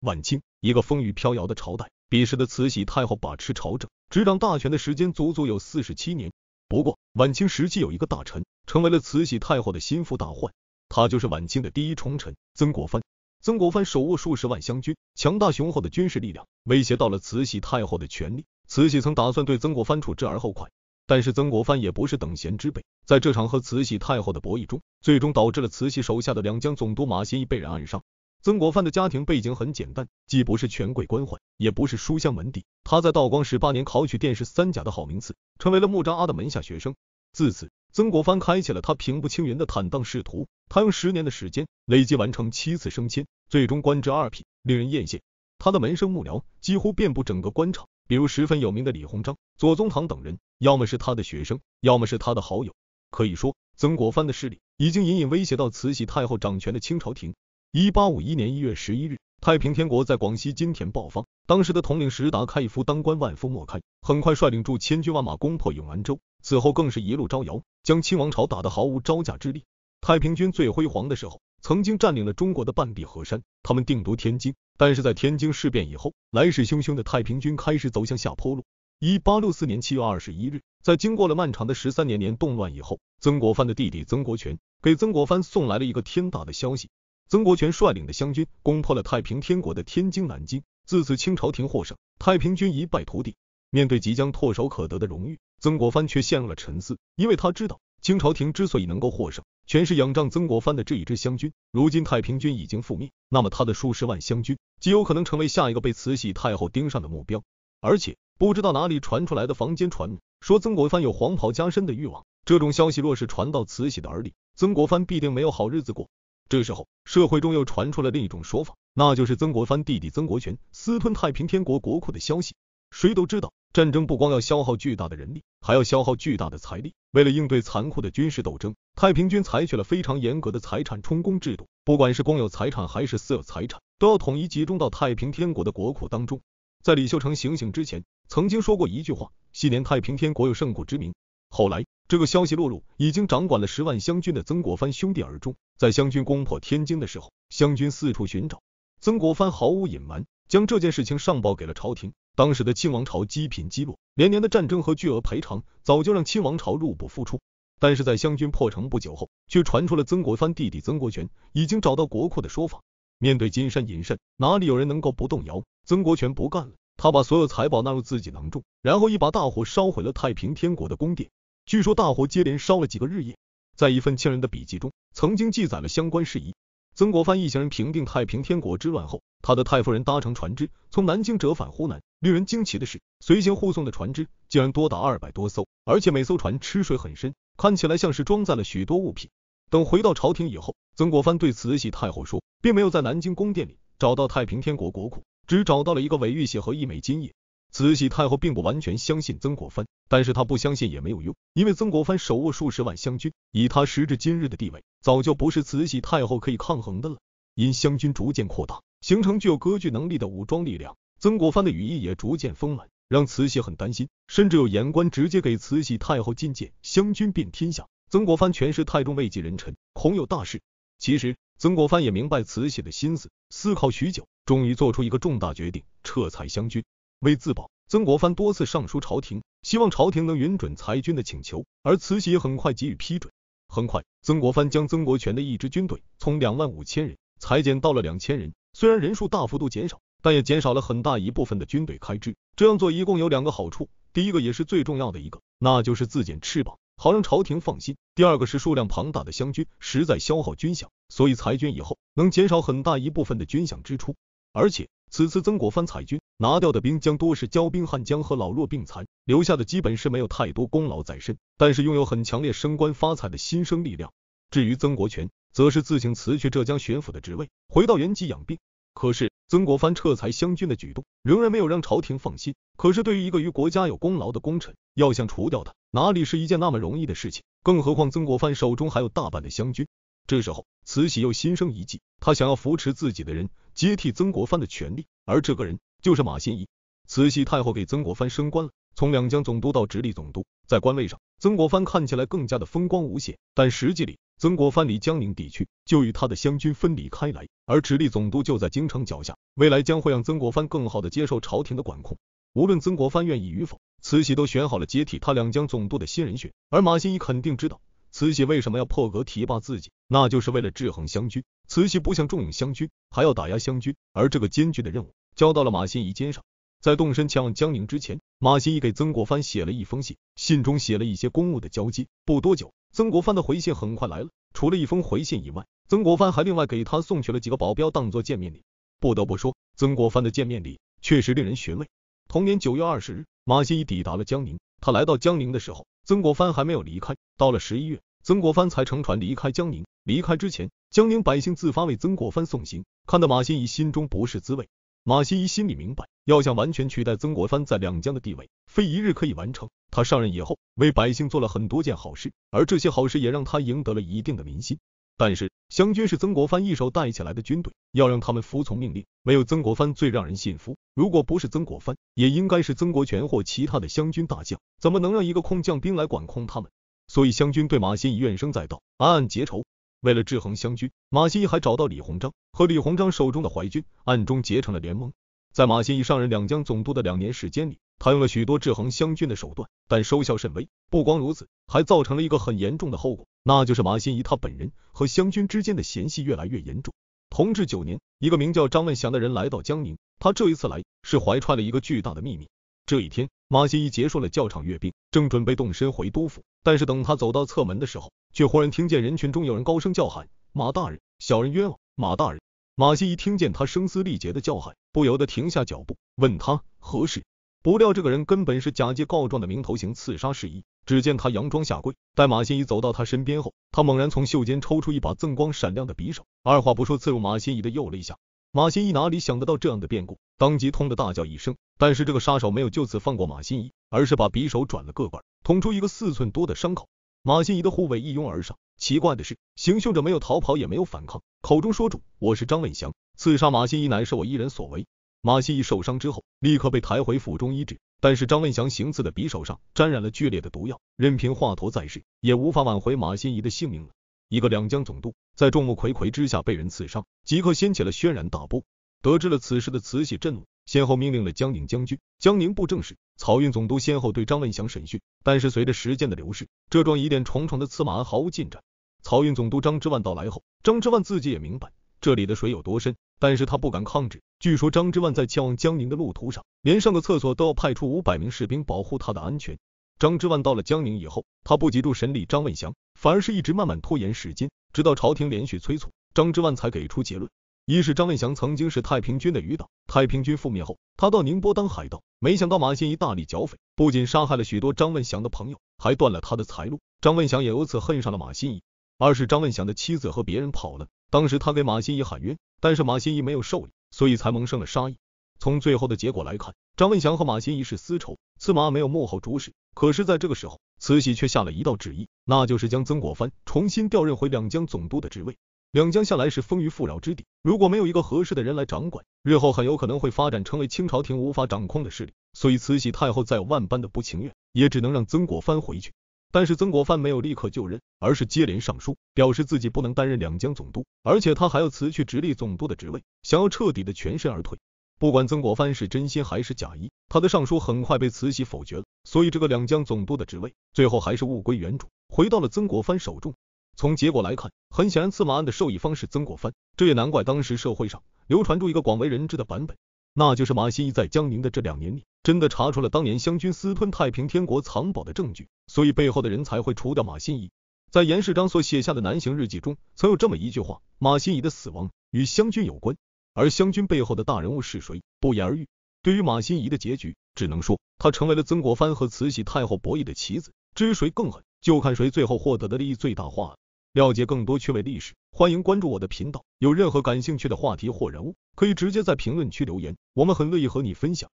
晚清一个风雨飘摇的朝代，彼时的慈禧太后把持朝政，执掌大权的时间足足有四十七年。不过晚清时期有一个大臣成为了慈禧太后的心腹大患，他就是晚清的第一重臣曾国藩。曾国藩手握数十万湘军，强大雄厚的军事力量威胁到了慈禧太后的权力。慈禧曾打算对曾国藩处置而后快，但是曾国藩也不是等闲之辈，在这场和慈禧太后的博弈中，最终导致了慈禧手下的两江总督马新贻被人暗杀。曾国藩的家庭背景很简单，既不是权贵官宦，也不是书香门第。他在道光十八年考取殿试三甲的好名次，成为了穆彰阿的门下学生。自此，曾国藩开启了他平步青云的坦荡仕途。他用十年的时间累计完成七次升迁，最终官至二品，令人艳羡。他的门生幕僚几乎遍布整个官场，比如十分有名的李鸿章、左宗棠等人，要么是他的学生，要么是他的好友。可以说，曾国藩的势力已经隐隐威胁到慈禧太后掌权的清朝廷。一八五一年一月十一日，太平天国在广西金田爆发。当时的统领石达开一夫当关，万夫莫开，很快率领住千军万马攻破永安州。此后更是一路招摇，将清王朝打得毫无招架之力。太平军最辉煌的时候，曾经占领了中国的半壁河山。他们定都天津，但是在天津事变以后，来势汹汹的太平军开始走向下坡路。一八六四年七月二十一日，在经过了漫长的十三年年动乱以后，曾国藩的弟弟曾国荃给曾国藩送来了一个天大的消息。曾国荃率领的湘军攻破了太平天国的天津、南京，自此清朝廷获胜，太平军一败涂地。面对即将唾手可得的荣誉，曾国藩却陷入了沉思，因为他知道清朝廷之所以能够获胜，全是仰仗曾国藩的这一支湘军。如今太平军已经覆灭，那么他的数十万湘军极有可能成为下一个被慈禧太后盯上的目标。而且，不知道哪里传出来的坊间传闻说曾国藩有黄袍加身的欲望，这种消息若是传到慈禧的耳里，曾国藩必定没有好日子过。这时候，社会中又传出了另一种说法，那就是曾国藩弟弟曾国荃私吞太平天国国库的消息。谁都知道，战争不光要消耗巨大的人力，还要消耗巨大的财力。为了应对残酷的军事斗争，太平军采取了非常严格的财产充公制度。不管是公有财产还是私有财产，都要统一集中到太平天国的国库当中。在李秀成行刑之前，曾经说过一句话：“昔年太平天国有圣古之名。”后来，这个消息落入已经掌管了十万湘军的曾国藩兄弟耳中。在湘军攻破天津的时候，湘军四处寻找曾国藩，毫无隐瞒，将这件事情上报给了朝廷。当时的清王朝积贫积弱，连年的战争和巨额赔偿，早就让清王朝入不敷出。但是在湘军破城不久后，却传出了曾国藩弟弟曾国荃已经找到国库的说法。面对金山银山，哪里有人能够不动摇？曾国荃不干了，他把所有财宝纳入自己囊中，然后一把大火烧毁了太平天国的宫殿。据说大火接连烧了几个日夜，在一份亲人的笔记中曾经记载了相关事宜。曾国藩一行人平定太平天国之乱后，他的太夫人搭乘船只从南京折返湖南。令人惊奇的是，随行护送的船只竟然多达二百多艘，而且每艘船吃水很深，看起来像是装载了许多物品。等回到朝廷以后，曾国藩对慈禧太后说，并没有在南京宫殿里找到太平天国国库，只找到了一个伪玉玺和一枚金印。慈禧太后并不完全相信曾国藩，但是她不相信也没有用，因为曾国藩手握数十万湘军，以他时至今日的地位，早就不是慈禧太后可以抗衡的了。因湘军逐渐扩大，形成具有割据能力的武装力量，曾国藩的羽翼也逐渐丰满，让慈禧很担心，甚至有言官直接给慈禧太后进谏：“湘军遍天下，曾国藩权势太重，位及人臣，恐有大事。”其实，曾国藩也明白慈禧的心思，思考许久，终于做出一个重大决定：撤裁湘军。为自保，曾国藩多次上书朝廷，希望朝廷能允准裁军的请求。而慈禧也很快给予批准。很快，曾国藩将曾国荃的一支军队从两万五千人裁减到了两千人。虽然人数大幅度减少，但也减少了很大一部分的军队开支。这样做一共有两个好处：第一个也是最重要的一个，那就是自剪翅膀，好让朝廷放心；第二个是数量庞大的湘军实在消耗军饷，所以裁军以后能减少很大一部分的军饷支出。而且此次曾国藩裁军。拿掉的兵将多是骄兵悍将和老弱病残，留下的基本是没有太多功劳在身，但是拥有很强烈升官发财的新生力量。至于曾国荃，则是自行辞去浙江巡抚的职位，回到原籍养病。可是曾国藩撤裁湘军的举动，仍然没有让朝廷放心。可是对于一个与国家有功劳的功臣，要想除掉他，哪里是一件那么容易的事情？更何况曾国藩手中还有大半的湘军。这时候，慈禧又心生一计，她想要扶持自己的人接替曾国藩的权利，而这个人。就是马新仪，慈禧太后给曾国藩升官了，从两江总督到直隶总督，在官位上，曾国藩看起来更加的风光无限。但实际里，曾国藩离江宁地区就与他的湘军分离开来，而直隶总督就在京城脚下，未来将会让曾国藩更好的接受朝廷的管控。无论曾国藩愿意与否，慈禧都选好了接替他两江总督的新人选。而马新仪肯定知道慈禧为什么要破格提拔自己，那就是为了制衡湘军。慈禧不想重用湘军，还要打压湘军，而这个艰巨的任务。交到了马新贻肩上。在动身前往江宁之前，马新贻给曾国藩写了一封信，信中写了一些公务的交接。不多久，曾国藩的回信很快来了。除了一封回信以外，曾国藩还另外给他送去了几个保镖当做见面礼。不得不说，曾国藩的见面礼确实令人寻味。同年九月二十日，马新贻抵达了江宁。他来到江宁的时候，曾国藩还没有离开。到了十一月，曾国藩才乘船离开江宁。离开之前，江宁百姓自发为曾国藩送行，看得马新贻心中不是滋味。马新仪心里明白，要想完全取代曾国藩在两江的地位，非一日可以完成。他上任以后，为百姓做了很多件好事，而这些好事也让他赢得了一定的民心。但是，湘军是曾国藩一手带起来的军队，要让他们服从命令，没有曾国藩最让人信服。如果不是曾国藩，也应该是曾国荃或其他的湘军大将，怎么能让一个空降兵来管控他们？所以，湘军对马新仪怨声载道，暗暗结仇。为了制衡湘军，马新贻还找到李鸿章和李鸿章手中的淮军，暗中结成了联盟。在马新贻上任两江总督的两年时间里，他用了许多制衡湘军的手段，但收效甚微。不光如此，还造成了一个很严重的后果，那就是马新贻他本人和湘军之间的嫌隙越来越严重。同治九年，一个名叫张问祥的人来到江宁，他这一次来是怀揣了一个巨大的秘密。这一天，马新贻结束了校场阅兵，正准备动身回督府。但是等他走到侧门的时候，却忽然听见人群中有人高声叫喊：“马大人，小人冤枉！”马大人，马欣怡听见他声嘶力竭的叫喊，不由得停下脚步，问他何事。不料这个人根本是假借告状的名头行刺杀事宜。只见他佯装下跪，待马新怡走到他身边后，他猛然从袖间抽出一把锃光闪亮的匕首，二话不说刺入马新怡的右肋下。马新一哪里想得到这样的变故，当即痛得大叫一声。但是这个杀手没有就此放过马新一，而是把匕首转了个弯，捅出一个四寸多的伤口。马新一的护卫一拥而上。奇怪的是，行凶者没有逃跑，也没有反抗，口中说：“主，我是张文祥，刺杀马新一乃是我一人所为。”马新一受伤之后，立刻被抬回府中医治。但是张文祥行刺的匕首上沾染了剧烈的毒药，任凭华佗在世，也无法挽回马新一的性命了。一个两江总督在众目睽睽之下被人刺杀，即刻掀起了轩然大波。得知了此事的慈禧震怒，先后命令了江宁将军、江宁布政使、漕运总督，先后对张文祥审讯。但是随着时间的流逝，这桩疑点重重的刺马案毫无进展。漕运总督张之万到来后，张之万自己也明白这里的水有多深，但是他不敢抗旨。据说张之万在前往江宁的路途上，连上个厕所都要派出五百名士兵保护他的安全。张之万到了江宁以后，他不急着审理张问祥，反而是一直慢慢拖延时间，直到朝廷连续催促，张之万才给出结论：一是张问祥曾经是太平军的余党，太平军覆灭后，他到宁波当海盗，没想到马新贻大力剿匪，不仅杀害了许多张问祥的朋友，还断了他的财路，张问祥也由此恨上了马新贻；二是张问祥的妻子和别人跑了，当时他给马新贻喊冤，但是马新贻没有受理，所以才萌生了杀意。从最后的结果来看，张文祥和马新贻是私仇，慈马没有幕后主使。可是，在这个时候，慈禧却下了一道旨意，那就是将曾国藩重新调任回两江总督的职位。两江向来是风雨富饶之地，如果没有一个合适的人来掌管，日后很有可能会发展成为清朝廷无法掌控的势力。所以，慈禧太后再有万般的不情愿，也只能让曾国藩回去。但是，曾国藩没有立刻就任，而是接连上书，表示自己不能担任两江总督，而且他还要辞去直隶总督的职位，想要彻底的全身而退。不管曾国藩是真心还是假意，他的上书很快被慈禧否决了，所以这个两江总督的职位最后还是物归原主，回到了曾国藩手中。从结果来看，很显然司马案的受益方是曾国藩，这也难怪当时社会上流传出一个广为人知的版本，那就是马新仪在江宁的这两年里，真的查出了当年湘军私吞太平天国藏宝的证据，所以背后的人才会除掉马新仪。在严世章所写下的南行日记中，曾有这么一句话：马新仪的死亡与湘军有关。而湘军背后的大人物是谁，不言而喻。对于马新贻的结局，只能说他成为了曾国藩和慈禧太后博弈的棋子。至于谁更狠，就看谁最后获得的利益最大化了。了解更多趣味历史，欢迎关注我的频道。有任何感兴趣的话题或人物，可以直接在评论区留言，我们很乐意和你分享。